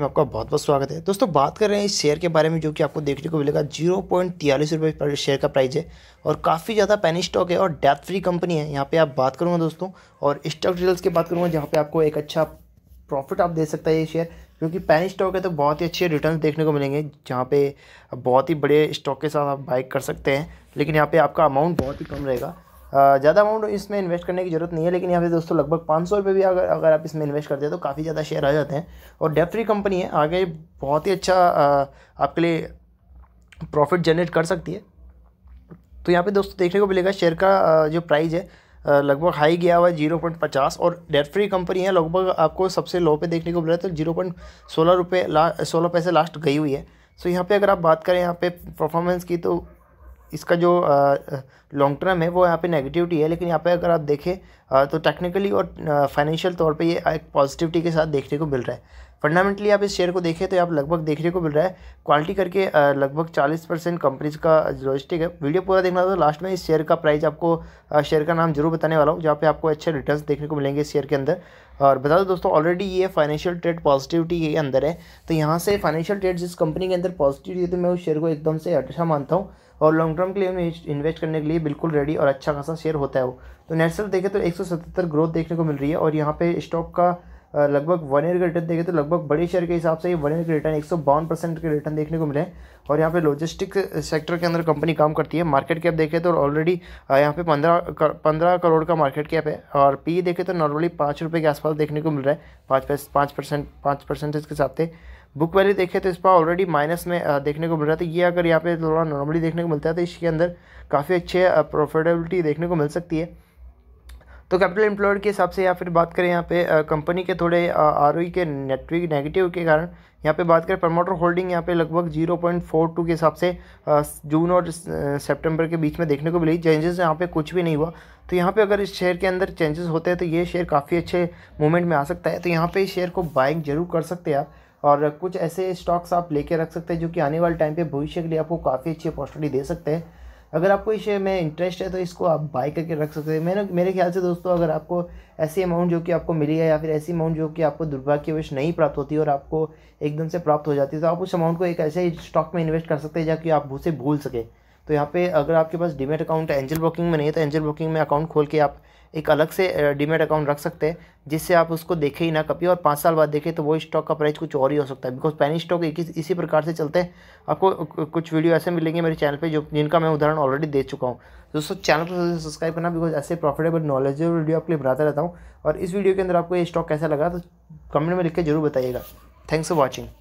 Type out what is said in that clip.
में आपका बहुत बहुत स्वागत है दोस्तों बात कर रहे हैं इस शेयर के बारे में जो कि आपको देखने को मिलेगा जीरो पॉइंट तियालीस रुपये पर शेयर का प्राइस है और काफ़ी ज़्यादा पैनी स्टॉक है और डेथ फ्री कंपनी है यहाँ पे आप बात करूँगा दोस्तों और स्टॉक डिटेल्स की बात करूँगा जहाँ पे आपको एक अच्छा प्रॉफिट आप दे सकता है ये शेयर क्योंकि पैनी स्टॉक है तो बहुत ही अच्छे रिटर्न देखने को मिलेंगे जहाँ पर बहुत ही बड़े स्टॉक के साथ आप बाइक कर सकते हैं लेकिन यहाँ पर आपका अमाउंट बहुत ही कम रहेगा ज़्यादा अमाउंट इसमें इन्वेस्ट करने की जरूरत नहीं है लेकिन यहाँ पे दोस्तों लगभग पाँच सौ रुपये भी अगर अगर आप इसमें इन्वेस्ट करते हैं तो काफ़ी ज़्यादा शेयर आ जाते हैं और डेप फ्री कंपनी है आगे बहुत ही अच्छा आपके लिए प्रॉफिट जनरेट कर सकती है तो यहाँ पे दोस्तों देखने को मिलेगा शेयर का जो प्राइस है लगभग हाई गया हुआ है जीरो पॉइंट पचास और डेट फ्री कंपनी है लगभग आपको सबसे लो पे देखने को मिल रहा है तो जीरो पॉइंट सोलह रुपये ला सोलह पैसे लास्ट गई हुई है सो तो यहाँ पे अगर आप बात करें यहाँ पे परफॉर्मेंस की तो इसका जो लॉन्ग टर्म है वो यहाँ पे नेगेटिविटी है लेकिन यहाँ पे अगर आप देखें तो टेक्निकली और फाइनेंशियल तौर पे ये एक पॉजिटिविटी के साथ देखने को मिल रहा है फंडामेंटली आप इस शेयर को देखें तो आप लगभग देखने को मिल रहा है क्वालिटी करके लगभग चालीस परसेंट कंपनीज का लॉजिस्टिक है वीडियो पूरा देखना तो लास्ट में इस शेयर का प्राइस आपको शेयर का नाम जरूर बताने वाला हूँ जहाँ पे आपको अच्छे रिटर्न देखने को मिलेंगे शेयर के अंदर और बता दो दोस्तों ऑलरेडी ये फाइनेंशियल ट्रेड पॉजिटिविटी के अंदर है तो यहाँ से फाइनेंशियल ट्रेड जिस कंपनी के अंदर पॉजिटिविटी है तो मैं उस शेयर को एकदम से अच्छा मानता हूँ और लॉन्ग टर्म के लिए इन्वेस्ट करने के लिए बिल्कुल रेडी और अच्छा खासा शेयर होता है वो तो नेट देखें तो एक ग्रोथ देखने को मिल रही है और यहाँ पे स्टॉक का लगभग वन ईयर के रिटर्न देखें तो लगभग बड़े शेयर के हिसाब से ये वन ईयर के रिटर्न एक सौ बावन परसेंट के रिटर्न देखने को मिले और यहाँ पे लॉजिस्टिक सेक्टर के अंदर कंपनी काम करती है मार्केट कैप देखें तो ऑलरेडी यहाँ पे पंद्रह पंद्रह करोड़ का मार्केट कैप है और पी e देखें तो नॉर्मली पाँच रुपये के आसपास देखने को मिल रहा है पाँच पाँच परसेंट पाँच परसेंटेज के हिसाब से बुक वैल्यू देखें तो इस पर ऑलरेडी माइनस में देखने को मिल रहा है तो ये अगर यहाँ पे थोड़ा नॉर्मली देखने को मिलता है तो इसके अंदर काफ़ी अच्छे प्रॉफिटेबिलिटी देखने को मिल सकती है तो कैपिटल एम्प्लॉयड के हिसाब से या फिर बात करें यहाँ पे कंपनी के थोड़े आर e के नेटवर्क नेगेटिव के कारण यहाँ पे बात करें प्रमोटर होल्डिंग यहाँ पे लगभग 0.42 के हिसाब से जून और सितंबर के बीच में देखने को मिली चेंजेस यहाँ पे कुछ भी नहीं हुआ तो यहाँ पे अगर इस शेयर के अंदर चेंजेस होते हैं तो ये शेयर काफ़ी अच्छे मूवमेंट में आ सकता है तो यहाँ पर इस शेयर को बाइंग जरूर कर सकते हैं आप और कुछ ऐसे स्टॉक्स आप लेके रख सकते हैं जो कि आने वाले टाइम पर भविष्य के लिए आपको काफ़ी अच्छी अपॉर्चुनिटी दे सकते हैं अगर आपको इस शेयर में इंटरेस्ट है तो इसको आप बाई करके रख सकते हैं मैंने मेरे ख्याल से दोस्तों अगर आपको ऐसी अमाउंट जो कि आपको मिली है या फिर ऐसी अमाउंट जो कि आपको दुर्भाग्यवश नहीं प्राप्त होती और आपको एकदम से प्राप्त हो जाती है तो आप उस अमाउंट को एक ऐसे स्टॉक में इन्वेस्ट कर सकते हैं जबकि आप उसे भूल सकें तो यहाँ पे अगर आपके पास डीमेट अकाउंट एंजल ब्रोकिंग में नहीं है तो एंजल ब्रोकिंग में अकाउंट खोल के आप एक अलग से डीमेट अकाउंट रख सकते हैं जिससे आप उसको देखें ही ना कभी और पाँच साल बाद देखें तो वो स्टॉक का प्राइस कुछ और ही हो सकता है बिकॉज पैनी स्टॉक एक इसी प्रकार से चलते हैं आपको कुछ वीडियो ऐसे मिलेंगे मेरे चैनल पे जो जिनका मैं उदाहरण ऑलरेडी दे चुका हूँ दोस्तों चैनल को सब्सक्राइब करना बिकॉज ऐसे प्रॉफिटेबल नॉलेजेबल वीडियो आपके लिए बनाता रहता हूँ और इस वीडियो के अंदर आपको ये स्टॉक कैसा लगा तो कमेंट में लिख के जरूर बताइएगा थैंक्स फॉर वॉचिंग